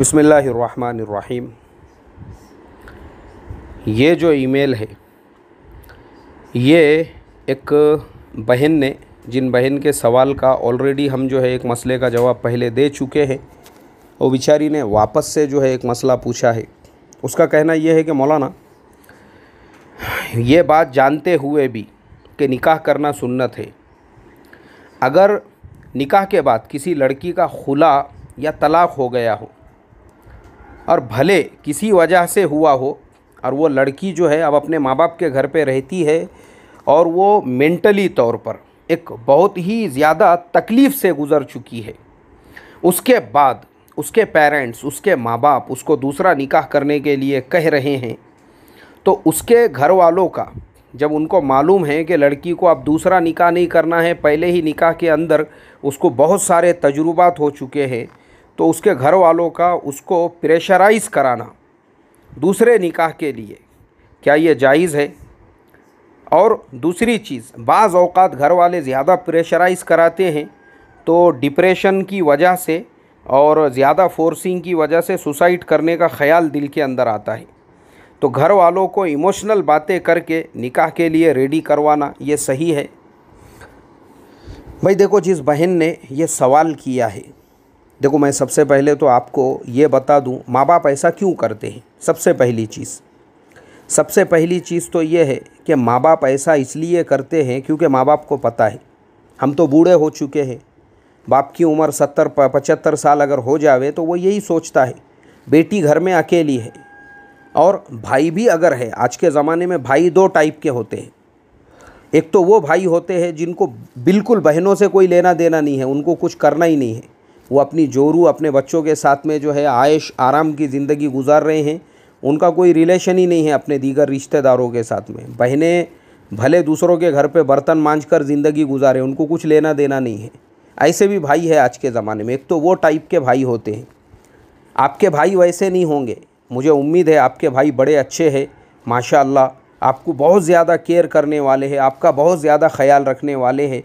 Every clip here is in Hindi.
बसमीम ये जो ईमेल है ये एक बहन ने जिन बहन के सवाल का ऑलरेडी हम जो है एक मसले का जवाब पहले दे चुके हैं वो बिचारी ने वापस से जो है एक मसला पूछा है उसका कहना ये है कि मौलाना ये बात जानते हुए भी कि निकाह करना सुन्नत है अगर निकाह के बाद किसी लड़की का खुला या तलाक़ हो गया हो और भले किसी वजह से हुआ हो और वो लड़की जो है अब अपने माँ बाप के घर पे रहती है और वो मेंटली तौर पर एक बहुत ही ज़्यादा तकलीफ़ से गुज़र चुकी है उसके बाद उसके पेरेंट्स उसके माँ बाप उसको दूसरा निकाह करने के लिए कह रहे हैं तो उसके घर वालों का जब उनको मालूम है कि लड़की को अब दूसरा निकाह नहीं करना है पहले ही निकाह के अंदर उसको बहुत सारे तजुर्बात हो चुके हैं तो उसके घर वालों का उसको प्रेशराइज कराना दूसरे निकाह के लिए क्या ये जायज़ है और दूसरी चीज़ बाज़ अवकात घर वाले ज़्यादा प्रेशराइज़ कराते हैं तो डिप्रेशन की वजह से और ज़्यादा फोर्सिंग की वजह से सुसाइड करने का ख्याल दिल के अंदर आता है तो घर वालों को इमोशनल बातें करके निकाह के लिए रेडी करवाना ये सही है भाई देखो जिस बहन ने ये सवाल किया है देखो मैं सबसे पहले तो आपको ये बता दूं माँ बाप ऐसा क्यों करते हैं सबसे पहली चीज़ सबसे पहली चीज़ तो ये है कि माँ बाप ऐसा इसलिए करते हैं क्योंकि माँ बाप को पता है हम तो बूढ़े हो चुके हैं बाप की उम्र सत्तर पचहत्तर साल अगर हो जावे तो वो यही सोचता है बेटी घर में अकेली है और भाई भी अगर है आज के ज़माने में भाई दो टाइप के होते हैं एक तो वो भाई होते हैं जिनको बिल्कुल बहनों से कोई लेना देना नहीं है उनको कुछ करना ही नहीं है वो अपनी जोरू अपने बच्चों के साथ में जो है आयश आराम की ज़िंदगी गुजार रहे हैं उनका कोई रिलेशन ही नहीं है अपने दीगर रिश्तेदारों के साथ में बहनें भले दूसरों के घर पे बर्तन मांझ कर ज़िंदगी गुजारे उनको कुछ लेना देना नहीं है ऐसे भी भाई है आज के ज़माने में एक तो वो टाइप के भाई होते हैं आपके भाई वैसे नहीं होंगे मुझे उम्मीद है आपके भाई बड़े अच्छे हैं माशा आपको बहुत ज़्यादा केयर करने वाले हैं आपका बहुत ज़्यादा ख्याल रखने वाले हैं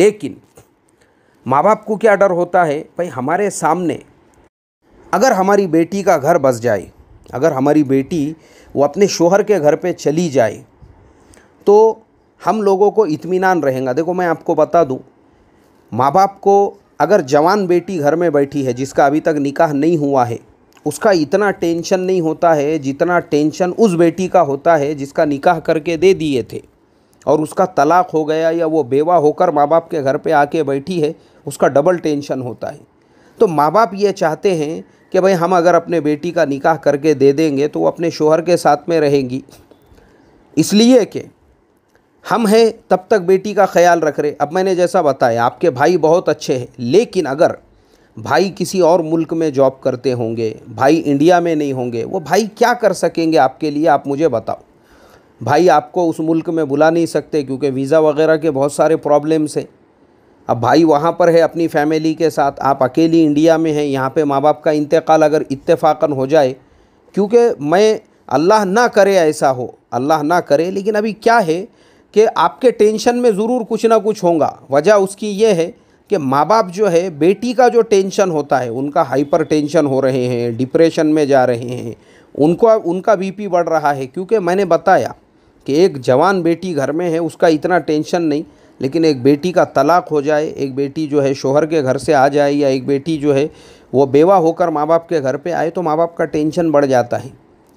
लेकिन माँ बाप को क्या डर होता है भाई हमारे सामने अगर हमारी बेटी का घर बस जाए अगर हमारी बेटी वो अपने शोहर के घर पे चली जाए तो हम लोगों को इत्मीनान रहेगा देखो मैं आपको बता दूँ माँ बाप को अगर जवान बेटी घर में बैठी है जिसका अभी तक निकाह नहीं हुआ है उसका इतना टेंशन नहीं होता है जितना टेंशन उस बेटी का होता है जिसका निकाह करके दे दिए थे और उसका तलाक हो गया या वो बेवा होकर माँ बाप के घर पे आके बैठी है उसका डबल टेंशन होता है तो माँ बाप ये चाहते हैं कि भाई हम अगर अपने बेटी का निकाह करके दे देंगे तो वो अपने शोहर के साथ में रहेंगी इसलिए कि हम हैं तब तक बेटी का ख्याल रख रहे अब मैंने जैसा बताया आपके भाई बहुत अच्छे हैं लेकिन अगर भाई किसी और मुल्क में जॉब करते होंगे भाई इंडिया में नहीं होंगे वो भाई क्या कर सकेंगे आपके लिए आप मुझे बताओ भाई आपको उस मुल्क में बुला नहीं सकते क्योंकि वीज़ा वगैरह के बहुत सारे प्रॉब्लम्स हैं अब भाई वहाँ पर है अपनी फैमिली के साथ आप अकेली इंडिया में हैं यहाँ पे माँ बाप का इंतकाल अगर इत्तेफाक़न हो जाए क्योंकि मैं अल्लाह ना करे ऐसा हो अल्लाह ना करे लेकिन अभी क्या है कि आपके टेंशन में ज़रूर कुछ ना कुछ होगा वजह उसकी ये है कि माँ बाप जो है बेटी का जो टेंशन होता है उनका हाइपर टेंशन हो रहे हैं डिप्रेशन में जा रहे हैं उनको उनका बीपी बढ़ रहा है क्योंकि मैंने बताया कि एक जवान बेटी घर में है उसका इतना टेंशन नहीं लेकिन एक बेटी का तलाक हो जाए एक बेटी जो है शोहर के घर से आ जाए या एक बेटी जो है वो बेवा होकर माँ बाप के घर पे आए तो माँ बाप का टेंशन बढ़ जाता है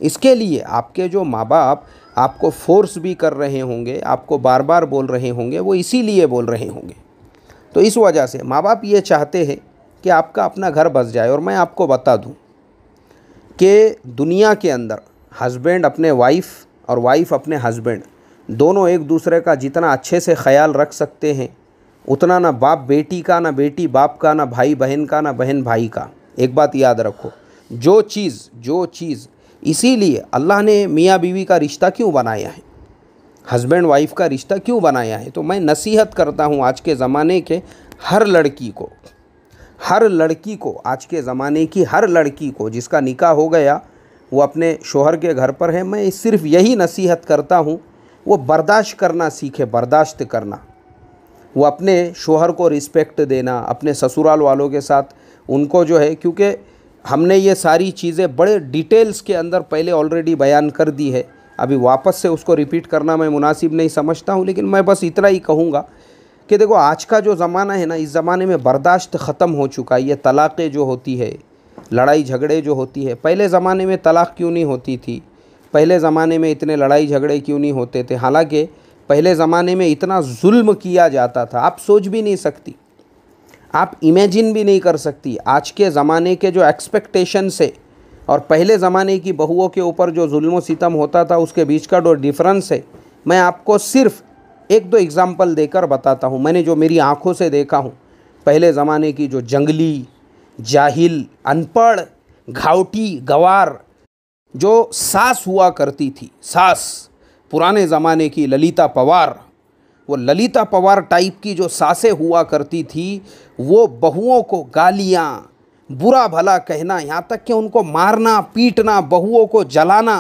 इसके लिए आपके जो माँ बाप आपको फोर्स भी कर रहे होंगे आपको बार बार बोल रहे होंगे वो इसीलिए बोल रहे होंगे तो इस वजह से माँ बाप ये चाहते हैं कि आपका अपना घर बस जाए और मैं आपको बता दूँ कि दुनिया के अंदर हस्बैंड अपने वाइफ़ और वाइफ़ अपने हस्बैंड दोनों एक दूसरे का जितना अच्छे से ख्याल रख सकते हैं उतना ना बाप बेटी का ना बेटी बाप का ना भाई बहन का ना बहन भाई का एक बात याद रखो जो चीज़ जो चीज़ इसीलिए अल्लाह ने मियाँ बीवी का रिश्ता क्यों बनाया है हस्बैंड वाइफ का रिश्ता क्यों बनाया है तो मैं नसीहत करता हूँ आज के ज़माने के हर लड़की को हर लड़की को आज के ज़माने की हर लड़की को जिसका निकाह हो गया वो अपने शोहर के घर पर है मैं सिर्फ यही नसीहत करता हूँ वो बर्दाश्त करना सीखे बर्दाश्त करना वो अपने शोहर को रिस्पेक्ट देना अपने ससुराल वालों के साथ उनको जो है क्योंकि हमने ये सारी चीज़ें बड़े डिटेल्स के अंदर पहले ऑलरेडी बयान कर दी है अभी वापस से उसको रिपीट करना मैं मुनासिब नहीं समझता हूँ लेकिन मैं बस इतना ही कहूँगा कि देखो आज का जो ज़माना है ना इस ज़माने में बर्दाश्त ख़त्म हो चुका है ये तलाक़ें जो होती है लड़ाई झगड़े जो होती है पहले ज़माने में तलाक़ क्यों नहीं होती थी पहले ज़माने में इतने लड़ाई झगड़े क्यों नहीं होते थे हालांकि पहले ज़माने में इतना जुल्म किया जाता था आप सोच भी नहीं सकती आप इमेजिन भी नहीं कर सकती आज के ज़माने के जो एक्सपेक्टेशन से और पहले ज़माने की बहुओं के ऊपर जो जुल्म सितम होता था उसके बीच का जो डिफरेंस है मैं आपको सिर्फ़ एक दो एग्ज़ाम्पल देकर बताता हूँ मैंने जो मेरी आँखों से देखा हूँ पहले ज़माने की जो जंगली जाहिल अनपढ़ घावटी गवार जो सास हुआ करती थी सास पुराने ज़माने की ललिता पवार वो ललिता पवार टाइप की जो सासें हुआ करती थी वो बहुओं को गालियाँ बुरा भला कहना यहाँ तक कि उनको मारना पीटना बहुओं को जलाना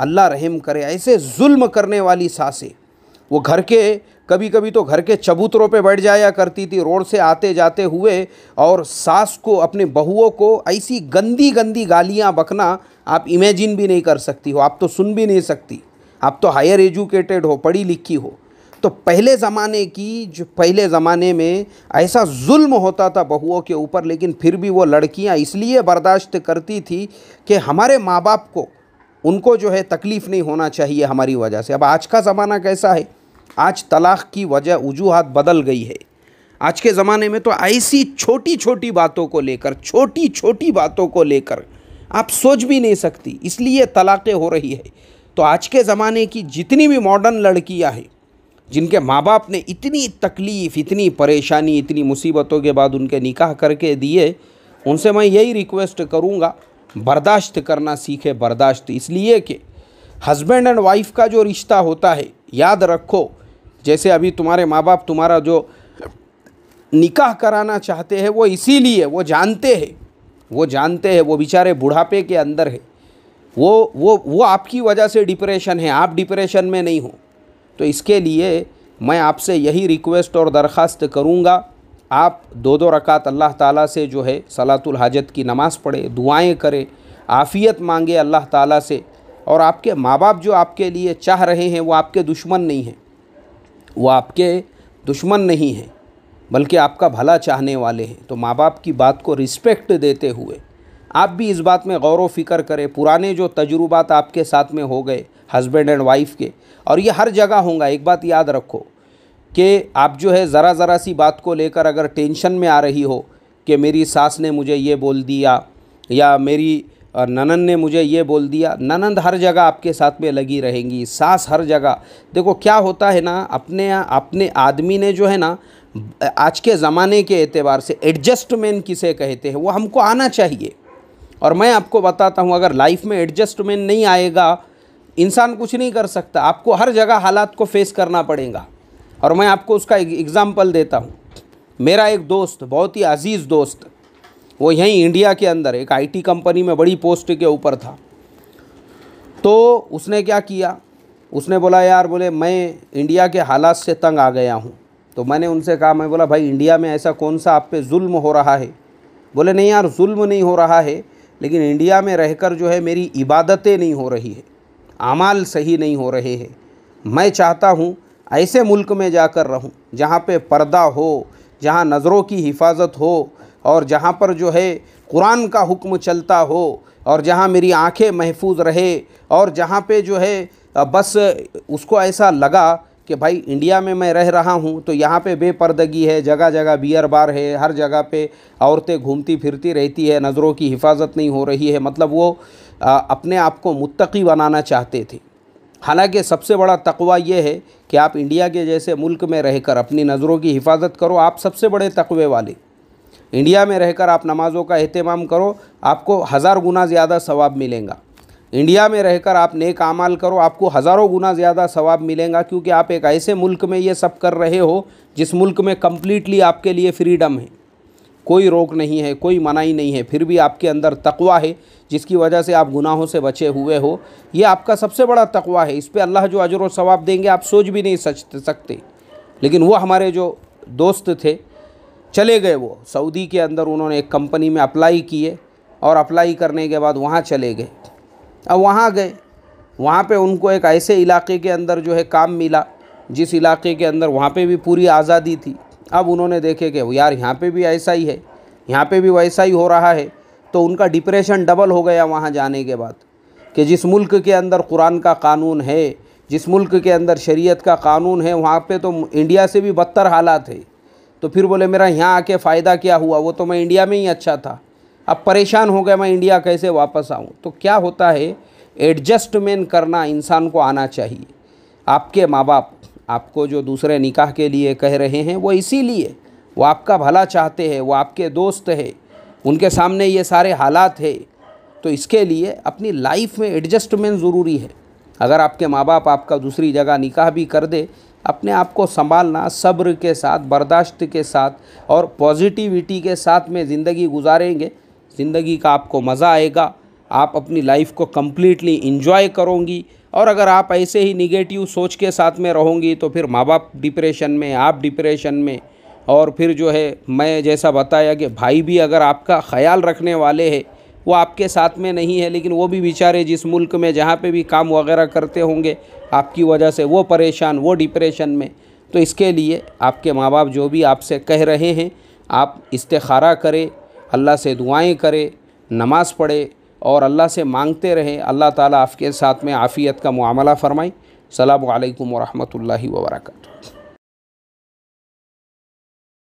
अल्लाह रहम करे ऐसे जुल्म करने वाली सासें वो घर के कभी कभी तो घर के चबूतरों पे बैठ जाया करती थी रोड से आते जाते हुए और सास को अपने बहुओं को ऐसी गंदी गंदी गालियाँ बकना आप इमेजिन भी नहीं कर सकती हो आप तो सुन भी नहीं सकती आप तो हायर एजुकेटेड हो पढ़ी लिखी हो तो पहले ज़माने की जो पहले ज़माने में ऐसा जुल्म होता था बहुओं के ऊपर लेकिन फिर भी वो लड़कियां इसलिए बर्दाश्त करती थी कि हमारे माँ बाप को उनको जो है तकलीफ़ नहीं होना चाहिए हमारी वजह से अब आज का ज़माना कैसा है आज तलाक़ की वजह वजूहत बदल गई है आज के ज़माने में तो ऐसी छोटी छोटी बातों को लेकर छोटी छोटी बातों को लेकर आप सोच भी नहीं सकती इसलिए तलाक़ें हो रही है तो आज के ज़माने की जितनी भी मॉडर्न लड़कियां हैं जिनके माँ बाप ने इतनी तकलीफ़ इतनी परेशानी इतनी मुसीबतों के बाद उनके निकाह करके दिए उनसे मैं यही रिक्वेस्ट करूँगा बर्दाश्त करना सीखे बर्दाश्त इसलिए कि हस्बैंड एंड वाइफ का जो रिश्ता होता है याद रखो जैसे अभी तुम्हारे माँ बाप तुम्हारा जो निकाह कराना चाहते हैं वो इसीलिए वो जानते हैं वो जानते हैं वो बेचारे बुढ़ापे के अंदर है वो वो वो आपकी वजह से डिप्रेशन है आप डिप्रेशन में नहीं हो तो इसके लिए मैं आपसे यही रिक्वेस्ट और दरख्वास्त करूँगा आप दो दो रकात अल्लाह ताला से जो है सलातुल हाजत की नमाज़ पढ़े दुआएं करें आफ़ियत मांगे अल्लाह ताला से और आपके माँ बाप जो आपके लिए चाह रहे हैं वो आपके दुश्मन नहीं हैं वो आपके दुश्मन नहीं हैं बल्कि आपका भला चाहने वाले हैं तो माँ बाप की बात को रिस्पेक्ट देते हुए आप भी इस बात में गौर व फिक्र करें पुराने जो तजुर्बात आपके साथ में हो गए हस्बैंड एंड वाइफ के और ये हर जगह होगा एक बात याद रखो कि आप जो है ज़रा ज़रा सी बात को लेकर अगर टेंशन में आ रही हो कि मेरी सास ने मुझे ये बोल दिया या मेरी और ननंद ने मुझे ये बोल दिया ननंद हर जगह आपके साथ में लगी रहेंगी सास हर जगह देखो क्या होता है ना अपने अपने आदमी ने जो है ना आज के ज़माने के एतबार से एडजस्टमेंट किसे कहते हैं वो हमको आना चाहिए और मैं आपको बताता हूँ अगर लाइफ में एडजस्टमेंट नहीं आएगा इंसान कुछ नहीं कर सकता आपको हर जगह हालात को फेस करना पड़ेगा और मैं आपको उसका एग्ज़ाम्पल देता हूँ मेरा एक दोस्त बहुत ही अजीज़ दोस्त वो यहीं इंडिया के अंदर एक आईटी कंपनी में बड़ी पोस्ट के ऊपर था तो उसने क्या किया उसने बोला यार बोले मैं इंडिया के हालात से तंग आ गया हूँ तो मैंने उनसे कहा मैं बोला भाई इंडिया में ऐसा कौन सा आप पे जुल्म हो रहा है बोले नहीं यार जुल्म नहीं हो रहा है लेकिन इंडिया में रहकर जो है मेरी इबादतें नहीं हो रही है अमाल सही नहीं हो रहे हैं मैं चाहता हूँ ऐसे मुल्क में जाकर रहूँ जहाँ पे पर्दा हो जहाँ नज़रों की हिफाजत हो और जहाँ पर जो है कुरान का हुक्म चलता हो और जहाँ मेरी आंखें महफूज रहे और जहाँ पे जो है बस उसको ऐसा लगा कि भाई इंडिया में मैं रह रहा हूँ तो यहाँ पे बेपर्दगी है जगह जगह बियर बार है हर जगह पे औरतें घूमती फिरती रहती है नज़रों की हिफाजत नहीं हो रही है मतलब वो अपने आप को मुतकी बनाना चाहते थे हालांकि सबसे बड़ा तकवा ये है कि आप इंडिया के जैसे मुल्क में रहकर अपनी नज़रों की हिफाजत करो आप सबसे बड़े तकवे वाले इंडिया में रहकर आप नमाज़ों का अहतमाम करो आपको हज़ार गुना ज़्यादा सवाब मिलेगा इंडिया में रहकर आप नेक आमाल करो आपको हज़ारों गुना ज़्यादा सवाब मिलेगा क्योंकि आप एक ऐसे मुल्क में ये सब कर रहे हो जिस मुल्क में कम्प्लीटली आपके लिए फ्रीडम है कोई रोक नहीं है कोई मनाही नहीं है फिर भी आपके अंदर तकवा है जिसकी वजह से आप गुनाहों से बचे हुए हो ये आपका सबसे बड़ा तकवा है इस पर अल्लाह जो अजर व सवाब देंगे आप सोच भी नहीं सच सकते लेकिन वो हमारे जो दोस्त थे चले गए वो सऊदी के अंदर उन्होंने एक कंपनी में अप्लाई किए और अप्लाई करने के बाद वहाँ चले गए अब वहाँ गए वहाँ पे उनको एक ऐसे इलाके के अंदर जो है काम मिला जिस इलाके के अंदर वहाँ पे भी पूरी आज़ादी थी अब उन्होंने देखे कि यार यहाँ पे भी ऐसा ही है यहाँ पे भी वैसा ही हो रहा है तो उनका डिप्रेशन डबल हो गया वहाँ जाने के बाद कि जिस मुल्क के अंदर कुरान का कानून है जिस मुल्क के अंदर शरीयत का कानून है वहाँ पे तो इंडिया से भी बदतर हालात है तो फिर बोले मेरा यहाँ आके फ़ायदा क्या हुआ वो तो मैं इंडिया में ही अच्छा था अब परेशान हो गया मैं इंडिया कैसे वापस आऊँ तो क्या होता है एडजस्टमेंट करना इंसान को आना चाहिए आपके माँ बाप आपको जो दूसरे निकाह के लिए कह रहे हैं वो इसीलिए वो आपका भला चाहते हैं वो आपके दोस्त है उनके सामने ये सारे हालात है तो इसके लिए अपनी लाइफ में एडजस्टमेंट ज़रूरी है अगर आपके माँ बाप आपका दूसरी जगह निकाह भी कर दे अपने आप को संभालना सब्र के साथ बर्दाश्त के साथ और पॉजिटिविटी के साथ में ज़िंदगी गुजारेंगे ज़िंदगी का आपको मज़ा आएगा आप अपनी लाइफ को कम्प्लीटली इन्जॉय करोगी और अगर आप ऐसे ही निगेटिव सोच के साथ में रहोगी तो फिर माँ बाप डिप्रेशन में आप डिप्रेशन में और फिर जो है मैं जैसा बताया कि भाई भी अगर आपका ख्याल रखने वाले हैं वो आपके साथ में नहीं है लेकिन वो भी बेचारे जिस मुल्क में जहाँ पे भी काम वगैरह करते होंगे आपकी वजह से वो परेशान वो डिप्रेशन में तो इसके लिए आपके माँ बाप जो भी आपसे कह रहे हैं आप इस्तारा करें अल्लाह से दुआएं करें नमाज़ पढ़े और अल्लाह से मांगते रहें अल्लाह ताला आपके साथ में आफ़ियत का मामला फरमाएँ सलाम अलैक्म वरहमल वर्का